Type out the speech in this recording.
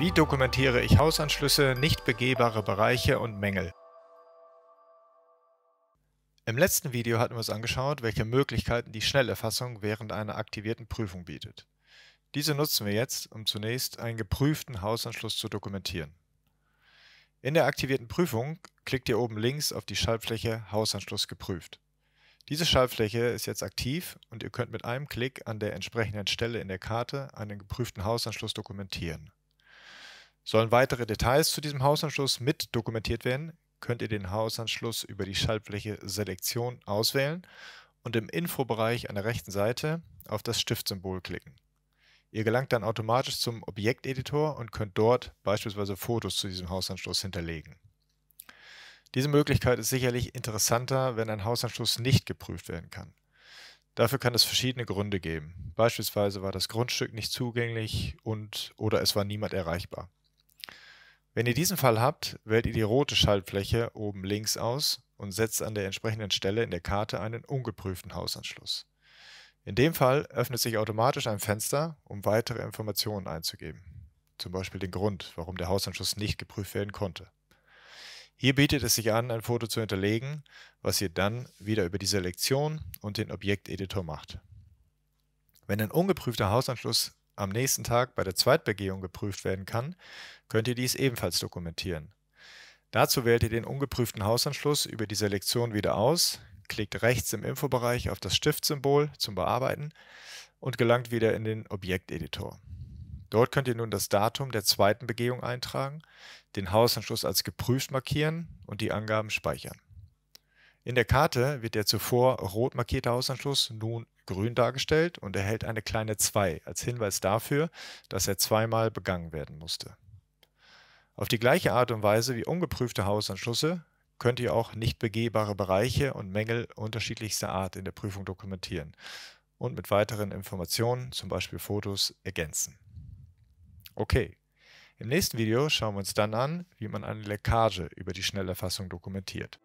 Wie dokumentiere ich Hausanschlüsse, nicht begehbare Bereiche und Mängel? Im letzten Video hatten wir uns angeschaut, welche Möglichkeiten die Schnellerfassung während einer aktivierten Prüfung bietet. Diese nutzen wir jetzt, um zunächst einen geprüften Hausanschluss zu dokumentieren. In der aktivierten Prüfung klickt ihr oben links auf die Schaltfläche Hausanschluss geprüft. Diese Schaltfläche ist jetzt aktiv und ihr könnt mit einem Klick an der entsprechenden Stelle in der Karte einen geprüften Hausanschluss dokumentieren. Sollen weitere Details zu diesem Hausanschluss mit dokumentiert werden, könnt ihr den Hausanschluss über die Schaltfläche Selektion auswählen und im Infobereich an der rechten Seite auf das Stiftsymbol klicken. Ihr gelangt dann automatisch zum Objekteditor und könnt dort beispielsweise Fotos zu diesem Hausanschluss hinterlegen. Diese Möglichkeit ist sicherlich interessanter, wenn ein Hausanschluss nicht geprüft werden kann. Dafür kann es verschiedene Gründe geben. Beispielsweise war das Grundstück nicht zugänglich und oder es war niemand erreichbar. Wenn ihr diesen Fall habt, wählt ihr die rote Schaltfläche oben links aus und setzt an der entsprechenden Stelle in der Karte einen ungeprüften Hausanschluss. In dem Fall öffnet sich automatisch ein Fenster, um weitere Informationen einzugeben, zum Beispiel den Grund, warum der Hausanschluss nicht geprüft werden konnte. Hier bietet es sich an, ein Foto zu hinterlegen, was ihr dann wieder über die Selektion und den Objekteditor macht. Wenn ein ungeprüfter Hausanschluss am nächsten Tag bei der Zweitbegehung geprüft werden kann, könnt ihr dies ebenfalls dokumentieren. Dazu wählt ihr den ungeprüften Hausanschluss über die Selektion wieder aus, klickt rechts im Infobereich auf das Stiftsymbol zum Bearbeiten und gelangt wieder in den Objekteditor. Dort könnt ihr nun das Datum der zweiten Begehung eintragen, den Hausanschluss als geprüft markieren und die Angaben speichern. In der Karte wird der zuvor rot markierte Hausanschluss nun grün dargestellt und erhält eine kleine 2 als Hinweis dafür, dass er zweimal begangen werden musste. Auf die gleiche Art und Weise wie ungeprüfte Hausanschlüsse könnt ihr auch nicht begehbare Bereiche und Mängel unterschiedlichster Art in der Prüfung dokumentieren und mit weiteren Informationen, zum Beispiel Fotos, ergänzen. Okay, im nächsten Video schauen wir uns dann an, wie man eine Leckage über die Schnellerfassung dokumentiert.